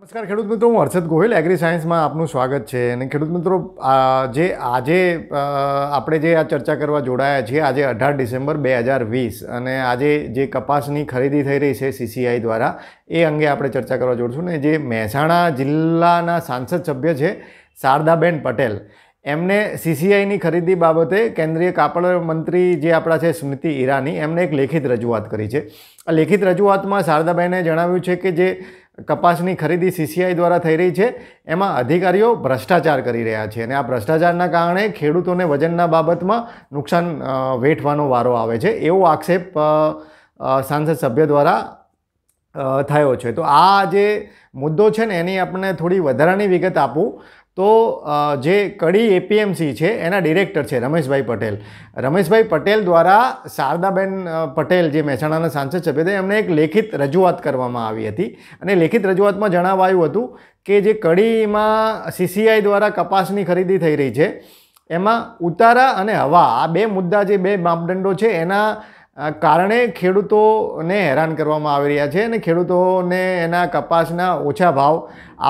નમસ્કાર ખેડૂત મિત્રો હું હર્ષદ ગોહિલ એગ્રી સાયન્સમાં આપનું સ્વાગત છે અને ખેડૂત મિત્રો જે આજે આપણે જે આ ચર્ચા કરવા જોડાયા છીએ આજે અઢાર ડિસેમ્બર બે હજાર વીસ અને આજે જે કપાસની ખરીદી થઈ રહી છે સીસીઆઈ દ્વારા એ અંગે આપણે ચર્ચા કરવા જોડશું ને જે મહેસાણા જિલ્લાના સાંસદ સભ્ય છે શારદાબેન પટેલ એમને સીસીઆઈની ખરીદી બાબતે કેન્દ્રીય કાપડ મંત્રી જે આપણા છે સ્મૃતિ ઈરાની એમને એક લેખિત રજૂઆત કરી છે આ લેખિત રજૂઆતમાં શારદાબેને જણાવ્યું છે કે જે કપાસની ખરીદી સીસીઆઈ દ્વારા થઈ રહી છે એમાં અધિકારીઓ ભ્રષ્ટાચાર કરી રહ્યા છે અને આ ભ્રષ્ટાચારના કારણે ખેડૂતોને વજનના બાબતમાં નુકસાન વેઠવાનો વારો આવે છે એવો આક્ષેપ સાંસદ સભ્ય દ્વારા થયો છે તો આ જે મુદ્દો છે ને એની આપણે થોડી વધારાની વિગત આપું તો જે કડી એપીએમસી છે એના ડિરેક્ટર છે રમેશભાઈ પટેલ રમેશભાઈ પટેલ દ્વારા શારદાબેન પટેલ જે મહેસાણાના સાંસદ સભ્ય હતા એમને એક લેખિત રજૂઆત કરવામાં આવી હતી અને લેખિત રજૂઆતમાં જણાવાયું હતું કે જે કડીમાં સીસીઆઈ દ્વારા કપાસની ખરીદી થઈ રહી છે એમાં ઉતારા અને હવા આ બે મુદ્દા જે બે માપદંડો છે એના કારણે ખેડૂતોને હેરાન કરવામાં આવી રહ્યા છે અને ખેડૂતોને એના કપાસના ઓછા ભાવ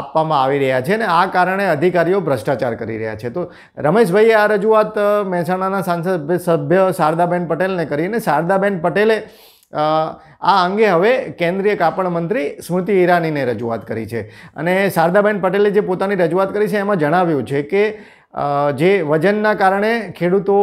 આપવામાં આવી રહ્યા છે અને આ કારણે અધિકારીઓ ભ્રષ્ટાચાર કરી રહ્યા છે તો રમેશભાઈએ આ રજૂઆત મહેસાણાના સાંસદ સભ્ય શારદાબેન પટેલને કરી અને શારદાબેન પટેલે આ અંગે હવે કેન્દ્રીય કાપડ મંત્રી સ્મૃતિ ઈરાનીને રજૂઆત કરી છે અને શારદાબેન પટેલે જે પોતાની રજૂઆત કરી છે એમાં જણાવ્યું છે કે જે વજનના કારણે ખેડૂતો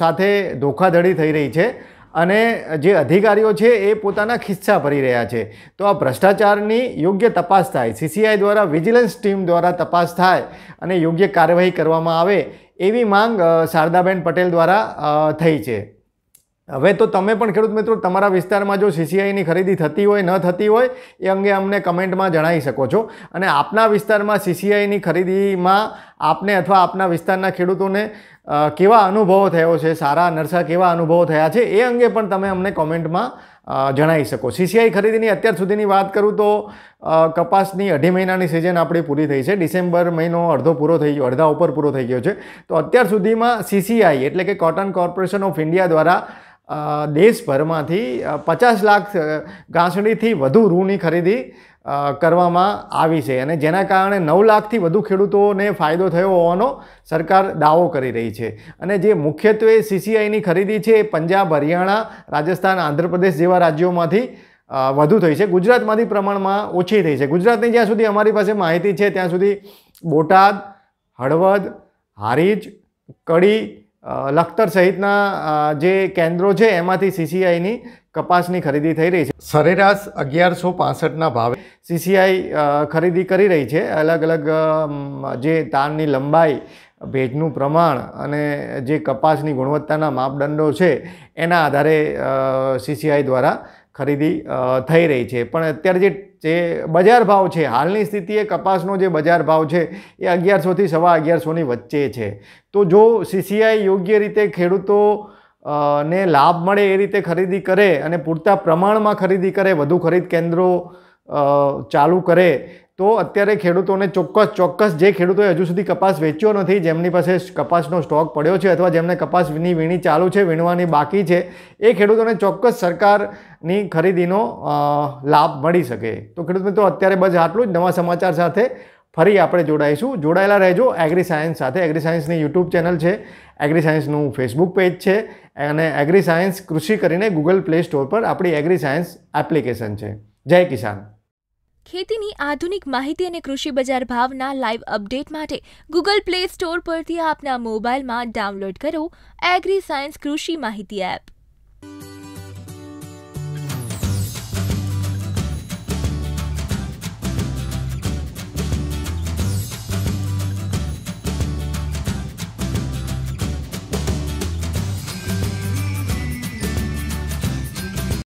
સાથે ધોખાધડી થઈ રહી છે અને જે અધિકારીઓ છે એ પોતાના ખિસ્સા ભરી રહ્યા છે તો આ ભ્રષ્ટાચારની યોગ્ય તપાસ થાય સીસીઆઈ દ્વારા વિજિલન્સ ટીમ દ્વારા તપાસ થાય અને યોગ્ય કાર્યવાહી કરવામાં આવે એવી માંગ શારદાબેન પટેલ દ્વારા થઈ છે હવે તો તમે પણ ખેડૂત મિત્રો તમારા વિસ્તારમાં જો સીસીઆઈની ખરીદી થતી હોય ન થતી હોય એ અંગે અમને કમેન્ટમાં જણાવી શકો છો અને આપના વિસ્તારમાં સીસીઆઈની ખરીદીમાં આપને અથવા આપના વિસ્તારના ખેડૂતોને કેવા અનુભવો થયો છે સારા નરસા કેવા અનુભવો થયા છે એ અંગે પણ તમે અમને કોમેન્ટમાં જણાવી શકો સીસીઆઈ ખરીદીની અત્યાર સુધીની વાત કરું તો કપાસની અઢી મહિનાની સિઝન આપણી પૂરી થઈ છે ડિસેમ્બર મહિનો અડધો પૂરો થઈ ગયો અડધા ઉપર પૂરો થઈ ગયો છે તો અત્યાર સુધીમાં સીસીઆઈ એટલે કે કોટન કોર્પોરેશન ઓફ ઇન્ડિયા દ્વારા દેશભરમાંથી પચાસ લાખ ઘાસડીથી વધુ રૂની ખરીદી કરવામાં આવી છે અને જેના કારણે નવ લાખથી વધુ ખેડૂતોને ફાયદો થયો હોવાનો સરકાર દાવો કરી રહી છે અને જે મુખ્યત્વે સીસીઆઈની ખરીદી છે એ પંજાબ હરિયાણા રાજસ્થાન આંધ્રપ્રદેશ જેવા રાજ્યોમાંથી વધુ થઈ છે ગુજરાતમાંથી પ્રમાણમાં ઓછી થઈ છે ગુજરાતની જ્યાં સુધી અમારી પાસે માહિતી છે ત્યાં સુધી બોટાદ હળવદ હારીજ કડી લખતર સહિતના જે કેન્દ્રો છે એમાંથી સીસીઆઈની કપાસની ખરીદી થઈ રહી છે સરેરાશ અગિયારસો પાસઠના ભાવે સીસીઆઈ ખરીદી કરી રહી છે અલગ અલગ જે તારની લંબાઈ ભેજનું પ્રમાણ અને જે કપાસની ગુણવત્તાના માપદંડો છે એના આધારે સીસીઆઈ દ્વારા ખરીદી થઈ રહી છે પણ અત્યારે જે જે બજાર ભાવ છે હાલની સ્થિતિએ કપાસનો જે બજાર ભાવ છે એ અગિયારસોથી સવા અગિયારસોની વચ્ચે છે તો જો સીસીઆઈ યોગ્ય રીતે ખેડૂતો ને લાભ મળે એ રીતે ખરીદી કરે અને પૂરતા પ્રમાણમાં ખરીદી કરે વધુ ખરીદ કેન્દ્રો ચાલુ કરે તો અત્યારે ખેડૂતોને ચોક્કસ ચોક્કસ જે ખેડૂતોએ હજુ સુધી કપાસ વેચ્યો નથી જેમની પાસે કપાસનો સ્ટોક પડ્યો છે અથવા જેમને કપાસની વીણી ચાલુ છે વીણવાની બાકી છે એ ખેડૂતોને ચોક્કસ સરકારની ખરીદીનો લાભ મળી શકે તો ખેડૂત મિત્રો અત્યારે બસ આટલું જ નવા સમાચાર સાથે ફરી આપણે જોડાઈશું જોડાયેલા રહેજો એગ્રી સાયન્સ સાથે એગ્રી સાયન્સની યુટ્યુબ ચેનલ છે એગ્રી સાયન્સનું ફેસબુક પેજ છે અને એગ્રી સાયન્સ કૃષિ કરીને ગૂગલ પ્લે સ્ટોર પર આપણી એગ્રી સાયન્સ એપ્લિકેશન છે જય કિસાન ખેતીની આધુનિક માહિતી અને કૃષિ બજાર ભાવના લાઇવ અપડેટ માટે ગૂગલ પ્લે સ્ટોર પરથી આપના મોબાઈલમાં ડાઉનલોડ કરો એગ્રી સાયન્સ કૃષિ માહિતી એપ